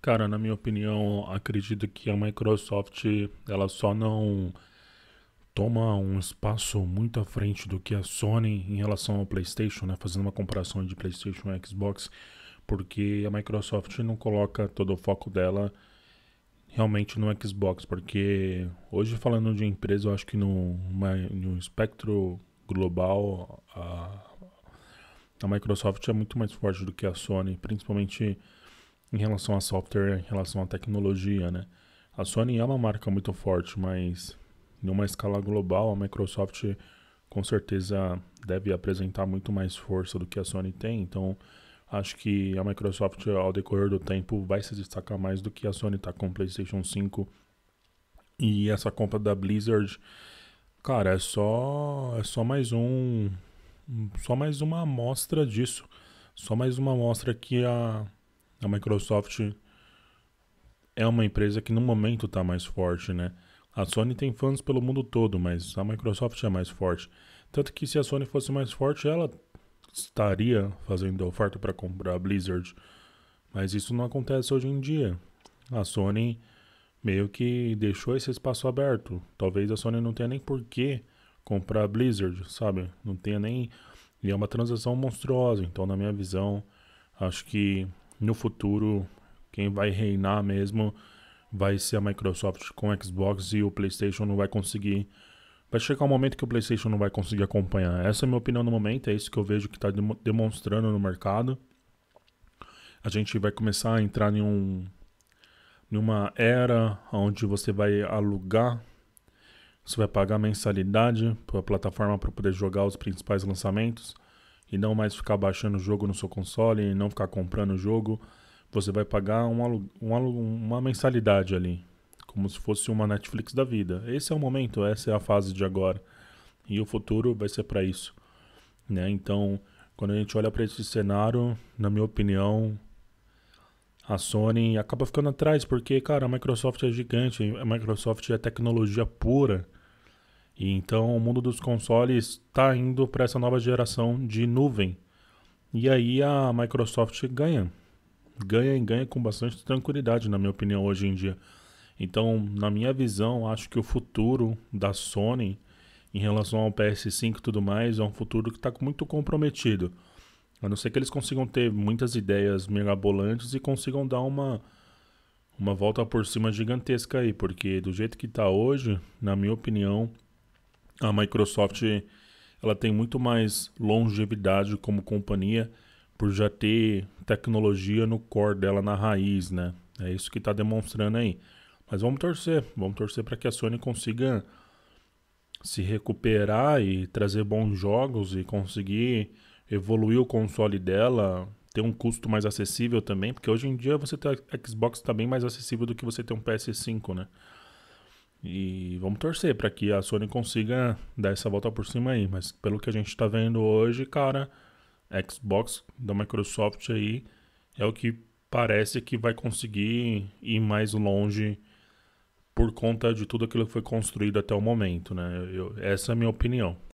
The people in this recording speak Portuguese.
Cara, na minha opinião, acredito que a Microsoft ela só não toma um espaço muito à frente do que a Sony em relação ao PlayStation, né? Fazendo uma comparação de PlayStation e Xbox, porque a Microsoft não coloca todo o foco dela realmente no Xbox, porque hoje falando de empresa, eu acho que no, no espectro global a, a Microsoft é muito mais forte do que a Sony, principalmente em relação a software, em relação à tecnologia, né? A Sony é uma marca muito forte, mas numa escala global, a Microsoft com certeza deve apresentar muito mais força do que a Sony tem. Então, acho que a Microsoft, ao decorrer do tempo, vai se destacar mais do que a Sony está com o PlayStation 5. E essa compra da Blizzard, cara, é só, é só mais um. Só mais uma amostra disso. Só mais uma amostra que a a Microsoft é uma empresa que no momento está mais forte, né? A Sony tem fãs pelo mundo todo, mas a Microsoft é mais forte. Tanto que se a Sony fosse mais forte, ela estaria fazendo oferta para comprar a Blizzard. Mas isso não acontece hoje em dia. A Sony meio que deixou esse espaço aberto. Talvez a Sony não tenha nem por que comprar a Blizzard, sabe? Não tenha nem. E é uma transação monstruosa. Então, na minha visão, acho que no futuro, quem vai reinar mesmo vai ser a Microsoft com o Xbox e o PlayStation não vai conseguir. Vai chegar um momento que o PlayStation não vai conseguir acompanhar. Essa é a minha opinião no momento, é isso que eu vejo que está demonstrando no mercado. A gente vai começar a entrar em um, numa era onde você vai alugar, você vai pagar mensalidade para a plataforma para poder jogar os principais lançamentos e não mais ficar baixando o jogo no seu console e não ficar comprando o jogo, você vai pagar um uma, uma mensalidade ali, como se fosse uma Netflix da vida. Esse é o momento, essa é a fase de agora. E o futuro vai ser para isso. Né? Então, quando a gente olha para esse cenário, na minha opinião, a Sony acaba ficando atrás, porque, cara, a Microsoft é gigante, a Microsoft é tecnologia pura. E então o mundo dos consoles está indo para essa nova geração de nuvem. E aí a Microsoft ganha. Ganha e ganha com bastante tranquilidade, na minha opinião, hoje em dia. Então, na minha visão, acho que o futuro da Sony em relação ao PS5 e tudo mais é um futuro que está muito comprometido. A não ser que eles consigam ter muitas ideias mirabolantes e consigam dar uma, uma volta por cima gigantesca aí, porque do jeito que está hoje, na minha opinião, a Microsoft ela tem muito mais longevidade como companhia por já ter tecnologia no core dela na raiz, né? É isso que está demonstrando aí. Mas vamos torcer, vamos torcer para que a Sony consiga se recuperar e trazer bons jogos e conseguir evoluir o console dela, ter um custo mais acessível também, porque hoje em dia você ter tá, Xbox está bem mais acessível do que você ter um PS5, né? E vamos torcer para que a Sony consiga dar essa volta por cima aí. Mas pelo que a gente está vendo hoje, cara, Xbox da Microsoft aí é o que parece que vai conseguir ir mais longe por conta de tudo aquilo que foi construído até o momento, né? Eu, essa é a minha opinião.